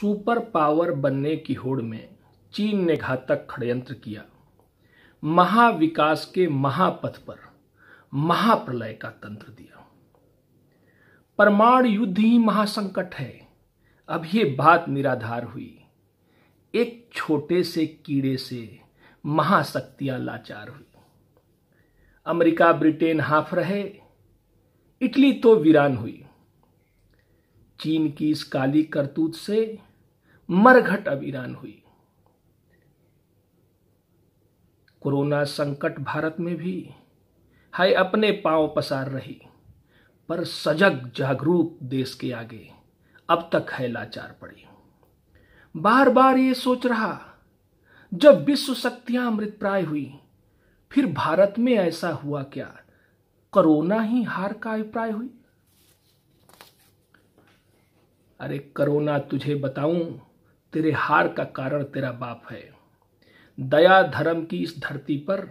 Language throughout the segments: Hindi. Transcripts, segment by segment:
सुपर पावर बनने की होड़ में चीन ने घातक षडयंत्र किया महाविकास के महापथ पर महाप्रलय का तंत्र दिया परमाणु युद्ध ही महासंकट है अब ये बात निराधार हुई एक छोटे से कीड़े से महाशक्तियां लाचार हुई अमेरिका ब्रिटेन हाफ रहे इटली तो वीरान हुई चीन की इस काली करतूत से मरघट ईरान हुई कोरोना संकट भारत में भी हाय अपने पांव पसार रही पर सजग जागरूक देश के आगे अब तक है लाचार पड़ी बार बार ये सोच रहा जब विश्व शक्तियां अमृत प्राय हुई फिर भारत में ऐसा हुआ क्या कोरोना ही हार का अभिप्राय हुई अरे करोना तुझे बताऊं तेरे हार का कारण तेरा बाप है दया धर्म की इस धरती पर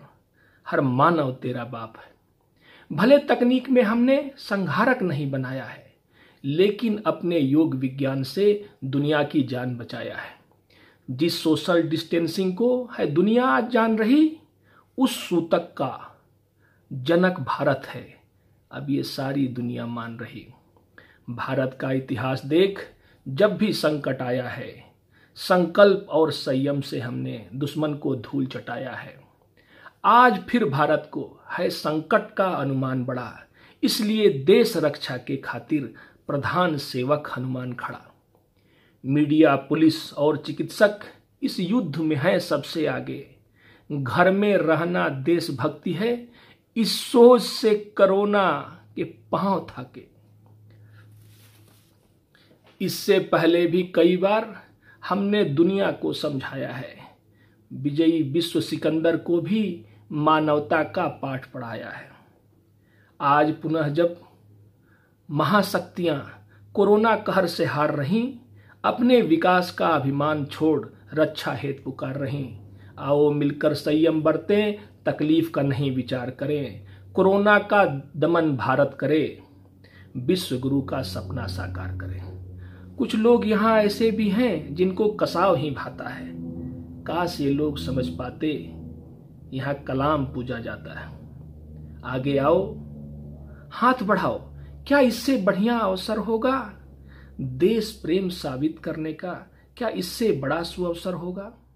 हर मानव तेरा बाप है भले तकनीक में हमने संहारक नहीं बनाया है लेकिन अपने योग विज्ञान से दुनिया की जान बचाया है जिस सोशल डिस्टेंसिंग को है दुनिया आज जान रही उस सूतक का जनक भारत है अब ये सारी दुनिया मान रही भारत का इतिहास देख जब भी संकट आया है संकल्प और संयम से हमने दुश्मन को धूल चटाया है आज फिर भारत को है संकट का अनुमान बड़ा इसलिए देश रक्षा के खातिर प्रधान सेवक हनुमान खड़ा मीडिया पुलिस और चिकित्सक इस युद्ध में है सबसे आगे घर में रहना देशभक्ति है इस सोच से कोरोना के पांव थके इससे पहले भी कई बार हमने दुनिया को समझाया है विजयी विश्व सिकंदर को भी मानवता का पाठ पढ़ाया है आज पुनः जब महाशक्तियां कोरोना कहर से हार रही अपने विकास का अभिमान छोड़ रक्षा हेतु पुकार रही आओ मिलकर संयम बरतें तकलीफ का नहीं विचार करें कोरोना का दमन भारत करे विश्व गुरु का सपना साकार करें कुछ लोग यहाँ ऐसे भी हैं जिनको कसाव ही भाता है काश ये लोग समझ पाते यहाँ कलाम पूजा जाता है आगे आओ हाथ बढ़ाओ क्या इससे बढ़िया अवसर होगा देश प्रेम साबित करने का क्या इससे बड़ा सुअवसर होगा